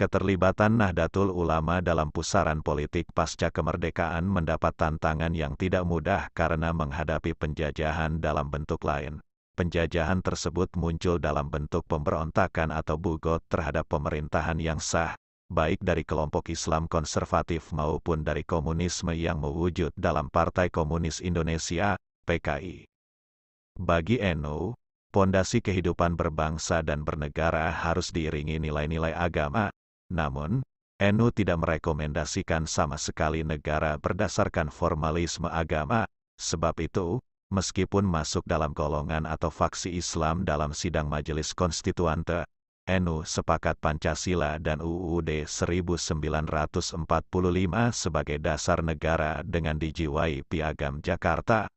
Keterlibatan Nahdlatul Ulama dalam pusaran politik pasca kemerdekaan mendapat tantangan yang tidak mudah karena menghadapi penjajahan dalam bentuk lain. Penjajahan tersebut muncul dalam bentuk pemberontakan atau bugot terhadap pemerintahan yang sah, baik dari kelompok Islam konservatif maupun dari komunisme yang mewujud dalam Partai Komunis Indonesia, PKI. Bagi NU, pondasi kehidupan berbangsa dan bernegara harus diiringi nilai-nilai agama, namun, NU tidak merekomendasikan sama sekali negara berdasarkan formalisme agama, sebab itu, meskipun masuk dalam golongan atau faksi Islam dalam sidang Majelis Konstituante, NU sepakat Pancasila dan UUD 1945 sebagai dasar negara dengan dijiwai Piagam Jakarta.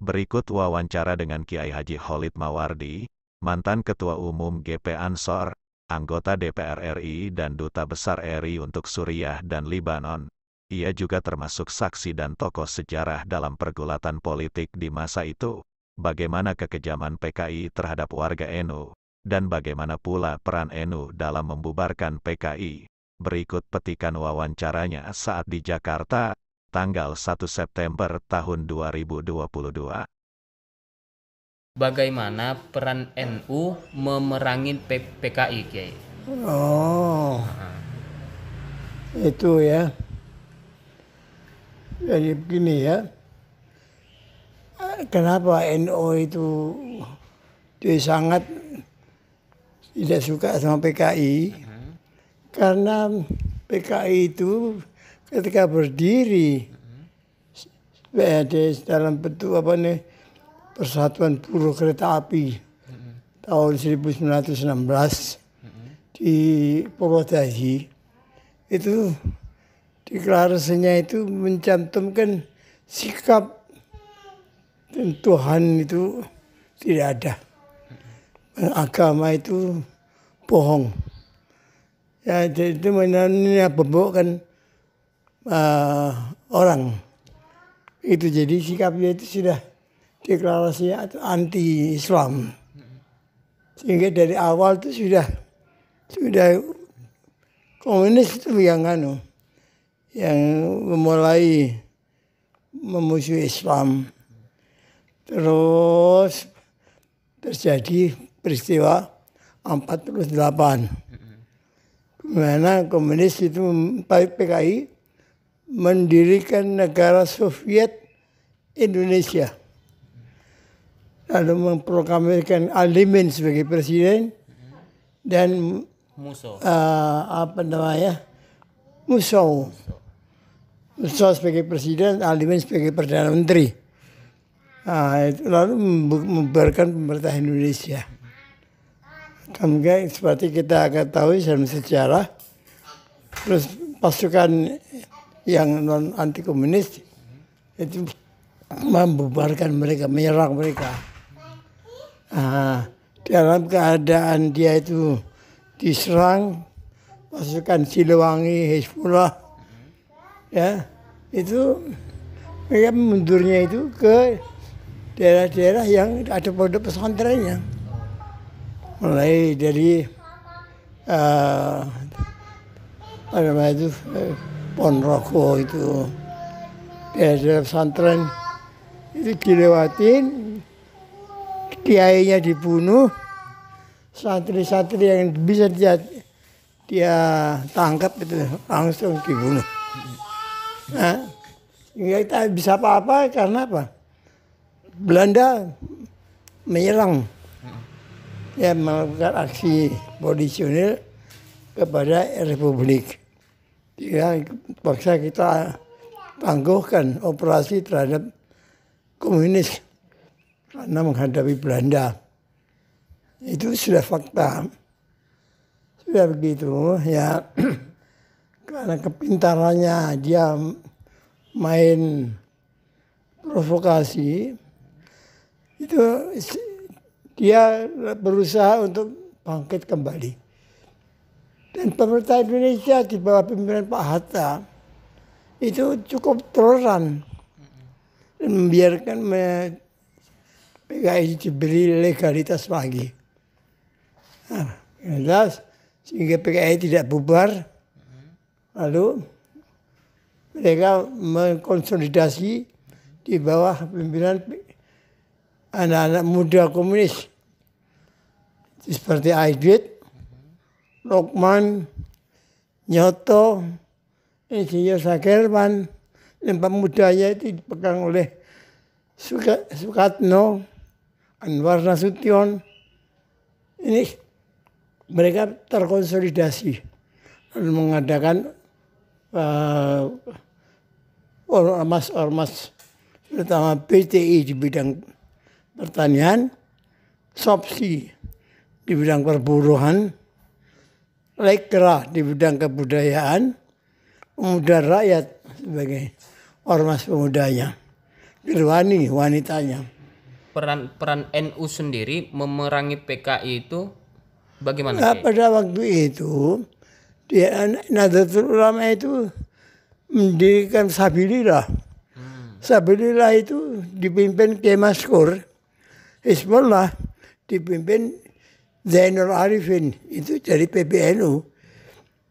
Berikut wawancara dengan Kiai Haji Holid Mawardi, mantan Ketua Umum GP Ansor, anggota DPR RI dan Duta Besar RI untuk Suriah dan Libanon. Ia juga termasuk saksi dan tokoh sejarah dalam pergulatan politik di masa itu, bagaimana kekejaman PKI terhadap warga NU, dan bagaimana pula peran NU dalam membubarkan PKI. Berikut petikan wawancaranya saat di Jakarta, tanggal 1 September tahun 2022 bagaimana peran NU memerangi PKI Kiai? Oh, itu ya. Jadi begini ya, kenapa NU itu dia sangat tidak suka sama PKI? Uh-huh. Karena PKI itu ketika berdiri uh-huh. dalam bentuk apa nih Persatuan Buruh Kereta Api hmm. tahun 1916 hmm. di Purwodadi itu deklarasinya itu mencantumkan sikap dan Tuhan itu tidak ada. Agama itu bohong. Ya itu menanamnya bebok kan uh, orang. Itu jadi sikapnya itu sudah Deklarasi anti Islam. Sehingga dari awal itu sudah sudah komunis itu yang anu yang memulai memusuhi Islam. Terus terjadi peristiwa 48. Mana komunis itu PKI mendirikan negara Soviet Indonesia lalu memproklamirkan Alimin sebagai presiden dan Muso. Uh, eh, apa namanya Muso. Muso sebagai presiden, Alimin sebagai perdana menteri. Nah, itu lalu membubarkan pemerintah Indonesia. Kemudian seperti kita ketahui dalam sejarah, terus pasukan yang non anti komunis itu membubarkan mereka, menyerang mereka uh, dalam keadaan dia itu diserang pasukan Siliwangi, Hezbollah, ya itu mereka mundurnya itu ke daerah-daerah yang ada pondok pesantrennya, mulai dari uh, apa namanya itu Ponroko itu daerah pesantren itu dilewatin kiainya dibunuh, santri-santri yang bisa dia dia tangkap itu langsung dibunuh. Nah, kita bisa apa-apa karena apa? Belanda menyerang ya melakukan aksi polisionil kepada Republik. Ya, paksa kita tangguhkan operasi terhadap komunis karena menghadapi Belanda. Itu sudah fakta. Sudah begitu ya karena kepintarannya dia main provokasi itu dia berusaha untuk bangkit kembali. Dan pemerintah Indonesia di bawah pimpinan Pak Hatta itu cukup toleran dan membiarkan PKI beri legalitas lagi. Nah, jelas sehingga PKI tidak bubar. Lalu mereka mengkonsolidasi di bawah pimpinan anak-anak muda komunis seperti Aidit, Lokman, Nyoto, Insinyur Sakerman, dan pemudanya itu dipegang oleh Sukatno, Anwar Nasution ini mereka terkonsolidasi dan mengadakan ormas-ormas eh, uh, terutama PTI di bidang pertanian, SOPSI di bidang perburuhan, Lekra di bidang kebudayaan, pemuda rakyat sebagai ormas pemudanya, Irwani wanitanya peran peran NU sendiri memerangi PKI itu bagaimana? Nah, pada waktu itu dia Nahdlatul Ulama itu mendirikan Sabilillah. Hmm. Sabilillah itu dipimpin Kiai Maskur. Hizbullah dipimpin Zainul Arifin itu dari PBNU.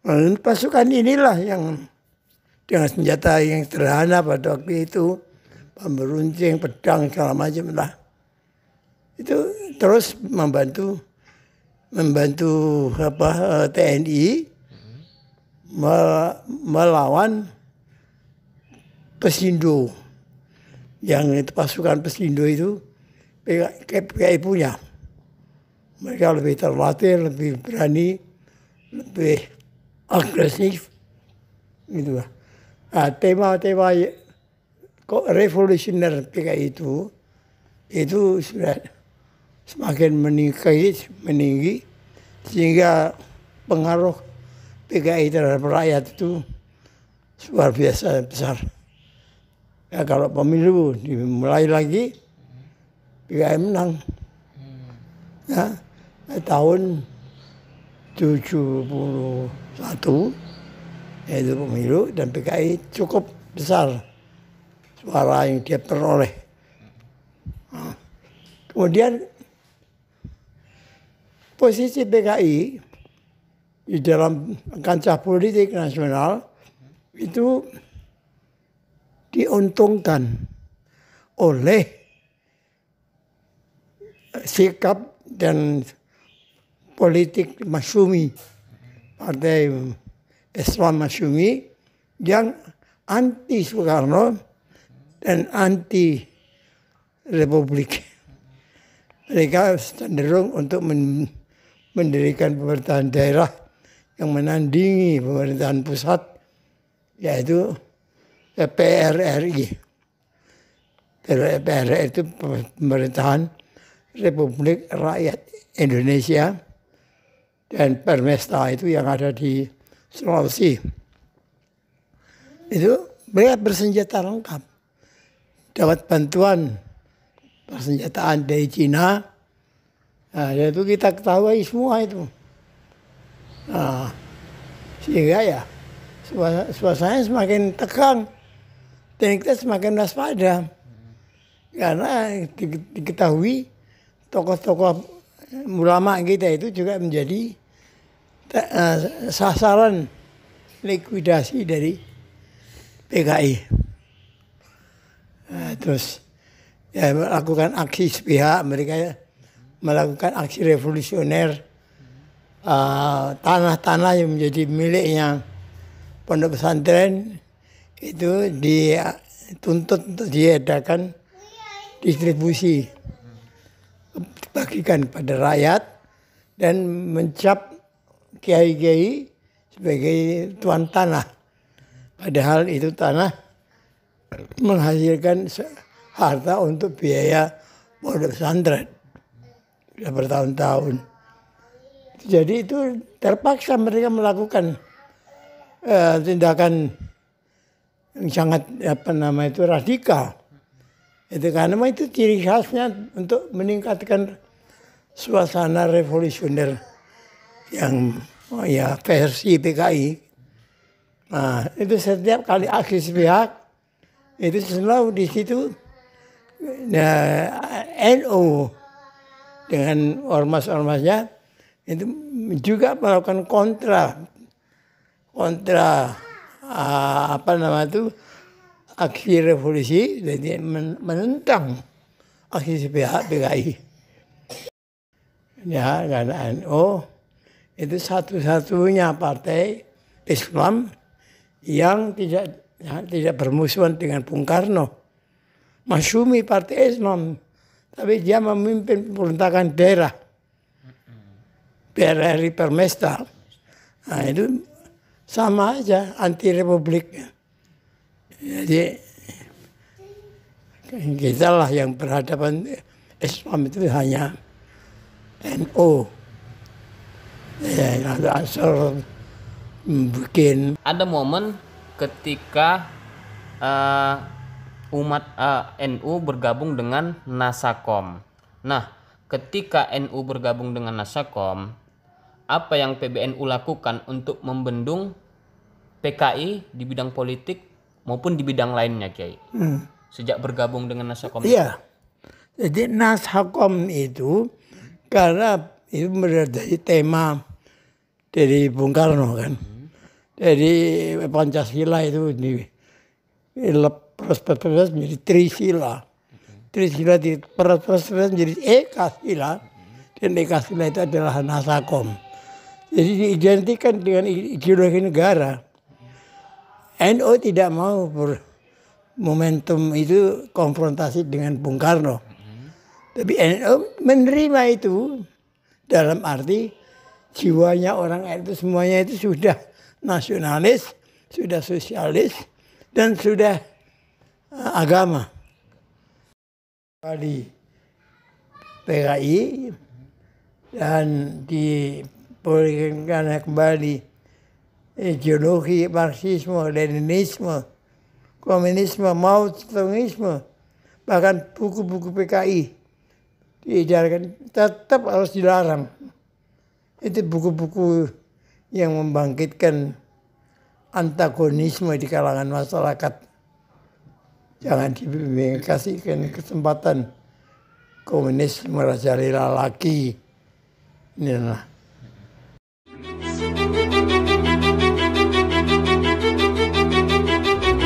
Lalu nah, pasukan inilah yang dengan senjata yang sederhana pada waktu itu, pemberuncing, pedang, segala macam lah itu terus membantu membantu apa eh, TNI melawan Pesindo yang itu pasukan Pesindo itu PKI punya mereka lebih terlatih lebih berani lebih agresif gitu lah nah, tema-tema kok revolusioner PKI itu itu sudah semakin meningkat meninggi sehingga pengaruh PKI terhadap rakyat itu luar biasa besar. Ya, kalau pemilu dimulai lagi, PKI menang. Ya, tahun 71 yaitu pemilu dan PKI cukup besar suara yang dia peroleh. Nah, kemudian posisi PKI di dalam kancah politik nasional itu diuntungkan oleh sikap dan politik Masyumi, Partai Islam Masyumi yang anti Soekarno dan anti Republik. Mereka cenderung untuk mendirikan pemerintahan daerah yang menandingi pemerintahan pusat yaitu e PRRI. E PRRI itu pemerintahan Republik Rakyat Indonesia dan Permesta itu yang ada di Sulawesi. Itu mereka bersenjata lengkap. Dapat bantuan persenjataan dari Cina, Nah, itu kita ketahui semua itu. Nah, sehingga ya suasana semakin tekan, dan kita semakin waspada karena diketahui tokoh-tokoh ulama kita itu juga menjadi eh, sasaran likuidasi dari PKI. Nah, terus ya melakukan aksi sepihak mereka ya, melakukan aksi revolusioner uh, tanah-tanah uh, yang menjadi miliknya pondok pesantren itu dituntut untuk diadakan distribusi dibagikan pada rakyat dan mencap kiai-kiai sebagai tuan tanah. Padahal itu tanah menghasilkan harta untuk biaya pondok pesantren sudah bertahun-tahun. Jadi itu terpaksa mereka melakukan uh, tindakan yang sangat apa nama itu radikal. Itu karena itu ciri khasnya untuk meningkatkan suasana revolusioner yang oh ya versi PKI. Nah, itu setiap kali aksi sepihak itu selalu di situ ya, eh, NU NO dengan ormas-ormasnya itu juga melakukan kontra kontra uh, apa nama itu aksi revolusi jadi menentang aksi sepihak PKI ya karena NO oh, itu satu-satunya partai Islam yang tidak ya, tidak bermusuhan dengan Bung Karno. Masyumi partai Islam tapi dia memimpin pemerintahan daerah. PRRI Permestal. Nah mm. itu sama aja anti republik. Jadi kita lah yang berhadapan Islam itu hanya NU. Ya, asal mungkin Ada momen ketika uh, umat uh, NU bergabung dengan Nasakom. Nah, ketika NU bergabung dengan Nasakom, apa yang PBNU lakukan untuk membendung PKI di bidang politik maupun di bidang lainnya, Kiai? Hmm. Sejak bergabung dengan Nasakom. Iya. Jadi Nasakom itu karena itu dari tema dari Bung Karno kan. Hmm. Dari Pancasila itu di prosperitivitas menjadi trisila. Trisila di prosperitivitas menjadi ekasila. Dan ekasila itu adalah nasakom. Jadi diidentikan dengan ideologi negara. NO tidak mau ber, momentum itu konfrontasi dengan Bung Karno. Tapi No menerima itu dalam arti jiwanya orang itu semuanya itu sudah nasionalis, sudah sosialis, dan sudah agama. Di PKI dan di diberikan kembali ideologi Marxisme, Leninisme, Komunisme, Mao bahkan buku-buku PKI diajarkan tetap harus dilarang. Itu buku-buku yang membangkitkan antagonisme di kalangan masyarakat jangan dibimbing kasihkan kesempatan komunis merajalela lagi inilah